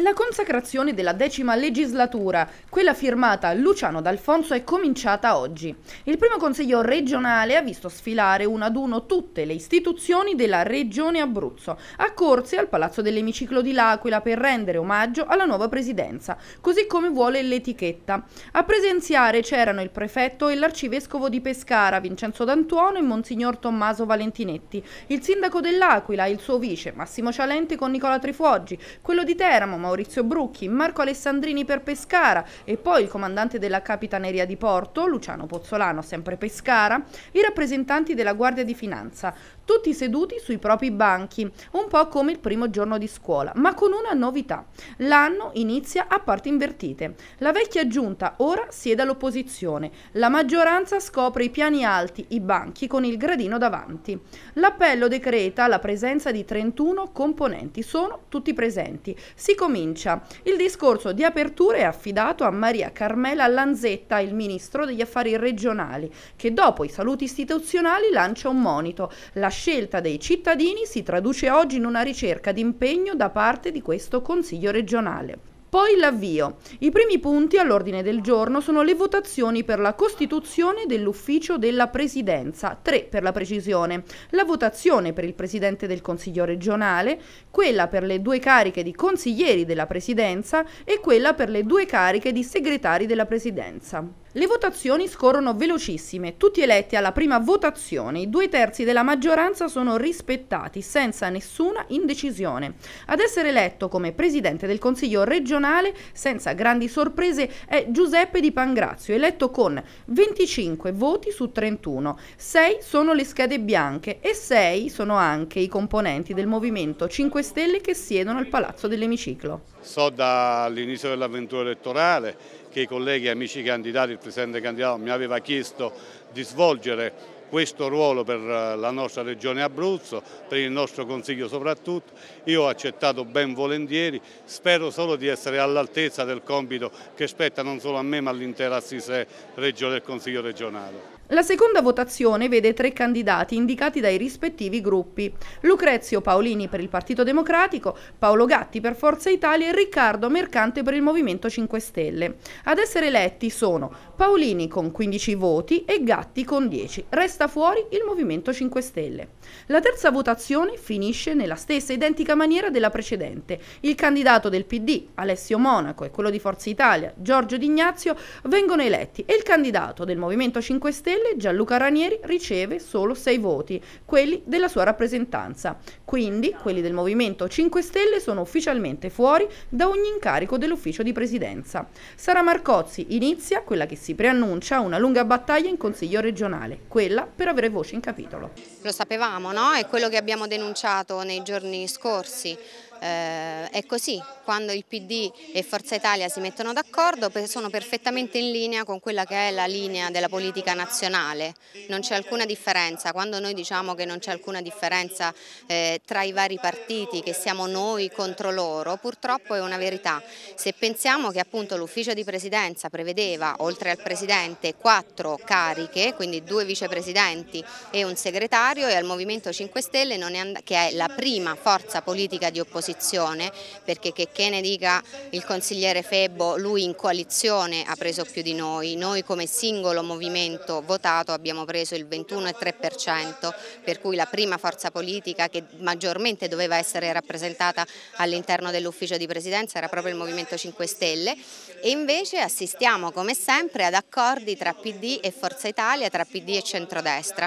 La consacrazione della decima legislatura, quella firmata Luciano D'Alfonso, è cominciata oggi. Il primo consiglio regionale ha visto sfilare uno ad uno tutte le istituzioni della regione Abruzzo, accorse al Palazzo dell'Emiciclo di L'Aquila per rendere omaggio alla nuova presidenza, così come vuole l'etichetta. A presenziare c'erano il prefetto e l'arcivescovo di Pescara, Vincenzo D'Antuono e Monsignor Tommaso Valentinetti, il sindaco dell'Aquila, e il suo vice Massimo Cialente con Nicola Trifoggi, quello di Teramo, Maurizio Brucchi, Marco Alessandrini per Pescara e poi il comandante della Capitaneria di Porto, Luciano Pozzolano, sempre Pescara, i rappresentanti della Guardia di Finanza, tutti seduti sui propri banchi, un po' come il primo giorno di scuola, ma con una novità. L'anno inizia a parti invertite. La vecchia giunta ora siede all'opposizione, la maggioranza scopre i piani alti, i banchi con il gradino davanti. L'appello decreta la presenza di 31 componenti, sono tutti presenti. Si comincia comincia. Il discorso di apertura è affidato a Maria Carmela Lanzetta, il ministro degli affari regionali, che dopo i saluti istituzionali lancia un monito. La scelta dei cittadini si traduce oggi in una ricerca di impegno da parte di questo Consiglio regionale. Poi l'avvio. I primi punti all'ordine del giorno sono le votazioni per la costituzione dell'ufficio della presidenza, tre per la precisione, la votazione per il presidente del Consiglio regionale, quella per le due cariche di consiglieri della presidenza e quella per le due cariche di segretari della presidenza. Le votazioni scorrono velocissime, tutti eletti alla prima votazione, i due terzi della maggioranza sono rispettati senza nessuna indecisione. Ad essere eletto come presidente del Consiglio regionale, senza grandi sorprese, è Giuseppe Di Pangrazio, eletto con 25 voti su 31. 6 sono le schede bianche e 6 sono anche i componenti del Movimento 5 Stelle che siedono al Palazzo dell'Emiciclo. So dall'inizio dell'avventura elettorale che i colleghi e amici candidati, il Presidente candidato mi aveva chiesto di svolgere questo ruolo per eh, la nostra regione Abruzzo, per il nostro consiglio soprattutto. Io ho accettato ben volentieri, spero solo di essere all'altezza del compito che spetta non solo a me ma all'intera assise regione del Consiglio regionale. La seconda votazione vede tre candidati indicati dai rispettivi gruppi. Lucrezio Paolini per il Partito Democratico, Paolo Gatti per Forza Italia e Riccardo Mercante per il Movimento 5 Stelle. Ad essere eletti sono Paolini con 15 voti e Gatti con 10. Resta fuori il Movimento 5 Stelle. La terza votazione finisce nella stessa identica maniera della precedente. Il candidato del PD, Alessio Monaco, e quello di Forza Italia, Giorgio D'Ignazio, vengono eletti e il candidato del Movimento 5 Stelle Stelle Gianluca Ranieri riceve solo 6 voti, quelli della sua rappresentanza. Quindi quelli del Movimento 5 Stelle sono ufficialmente fuori da ogni incarico dell'ufficio di presidenza. Sara Marcozzi inizia quella che si preannuncia una lunga battaglia in Consiglio regionale, quella per avere voce in capitolo. Lo sapevamo, no? È quello che abbiamo denunciato nei giorni scorsi. Eh, è così, quando il PD e Forza Italia si mettono d'accordo sono perfettamente in linea con quella che è la linea della politica nazionale, non c'è alcuna differenza, quando noi diciamo che non c'è alcuna differenza eh, tra i vari partiti, che siamo noi contro loro, purtroppo è una verità. Se pensiamo che appunto l'ufficio di presidenza prevedeva oltre al Presidente quattro cariche, quindi due vicepresidenti e un segretario e al Movimento 5 Stelle, che è la prima forza politica di opposizione, opposizione, perché che, che ne dica il consigliere Febbo, lui in coalizione ha preso più di noi, noi come singolo movimento votato abbiamo preso il 21,3%, per cui la prima forza politica che maggiormente doveva essere rappresentata all'interno dell'ufficio di presidenza era proprio il Movimento 5 Stelle e invece assistiamo come sempre ad accordi tra PD e Forza Italia, tra PD e centrodestra.